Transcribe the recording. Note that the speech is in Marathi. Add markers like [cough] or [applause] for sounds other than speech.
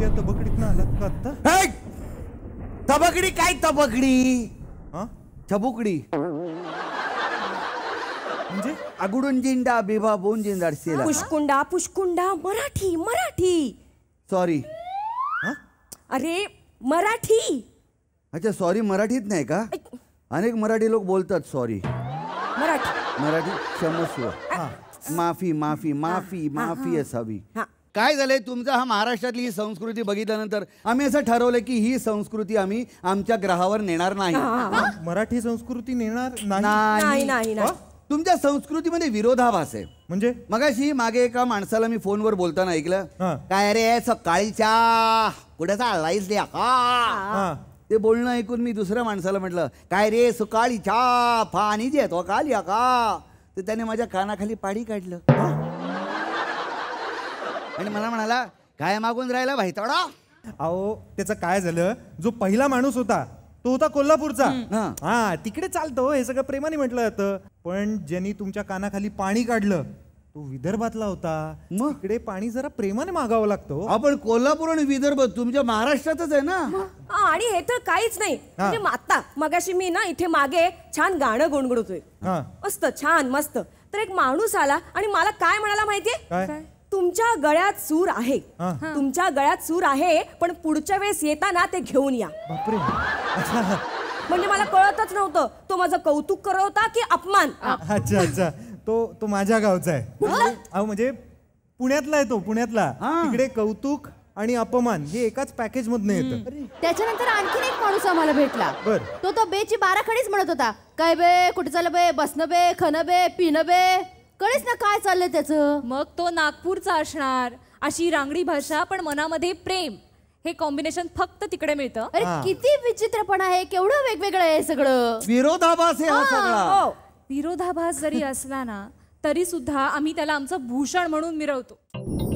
त्या तबकडीत आलात का आता तबकडी काय तबकडी छबुकडी म्हणजे अगुडून जिंडा बिबा बोन जिंदा पुष्कुंडा पुष्कुंडा मराठी मराठी सॉरी अरे मराठी अच्छा सॉरी मराठीत नाही का अनेक मराठी लोक बोलतात सॉरी मराठी मराठी क्षमस्व माफी माफी माफी माफी असावी काय झालंय तुमचा हा महाराष्ट्रातली ही संस्कृती बघितल्यानंतर आम्ही असं ठरवलं की ही संस्कृती आम्ही आमच्या ग्रहावर नेणार नाही मराठी संस्कृती नेणार नाही नाही तुमच्या संस्कृतीमध्ये विरोधाभास आहे म्हणजे मगाशी मागे एका माणसाला मी फोनवर बोलताना ऐकलं काय रे सकाळीच्या कुठे चाललायच द्या का ते बोलणं ऐकून मी दुसऱ्या माणसाला म्हटलं काय रे सकाळीच्या पाणी देतो काल या का तर त्याने माझ्या कानाखाली पाणी काढलं आणि मला म्हणाला काय मागून राहिला भाईतोडा अहो त्याचं काय झालं जो पहिला माणूस होता तो होता कोल्हापूरचा हा तिकडे चालतो हे सगळं प्रेमाने म्हटलं जातं पण ज्यांनी तुमच्या कानाखाली पाणी काढलं तो विदर्भातला होता मग इकडे पाणी जरा प्रेमाने मागावं लागतो आपण कोल्हापूर आणि विदर्भ तुमच्या महाराष्ट्रातच आहे ना आणि हे तर काहीच नाही म्हणजे आता मगाशी मी ना इथे मागे छान गाणं गुणगुणतोय मस्त छान मस्त तर एक माणूस आला आणि मला काय म्हणाला माहितीये तुमच्या गळ्यात सूर आहे तुमच्या गळ्यात सूर आहे पण पुढच्या वेळेस येताना ते घेऊन या बापरे [laughs] म्हणजे मला कळतच नव्हतं तो माझं कौतुक करत होता की अपमान अच्छा अच्छा तो तो माझ्या गावचा आहे म्हणजे पुण्यातला आहे तो पुण्यातला इकडे तिकडे कौतुक आणि अपमान हे एकाच पॅकेज मधनं येतं त्याच्यानंतर आणखीन एक माणूस आम्हाला भेटला बर. तो तो बेची बाराखडीच म्हणत होता काय बे कुठे चाललं बे बसन बे खन बे पिन बे कळेच ना काय चाललंय त्याचं मग तो नागपूरचा असणार अशी रांगडी भाषा पण मनामध्ये प्रेम हे कॉम्बिनेशन फक्त तिकडे मिळतं अरे किती विचित्रपण आहे केवढं वेगवेगळं आहे सगळं विरोधाभास हो. विरोधाभास जरी असला ना तरी सुद्धा आम्ही त्याला आमचं भूषण म्हणून मिरवतो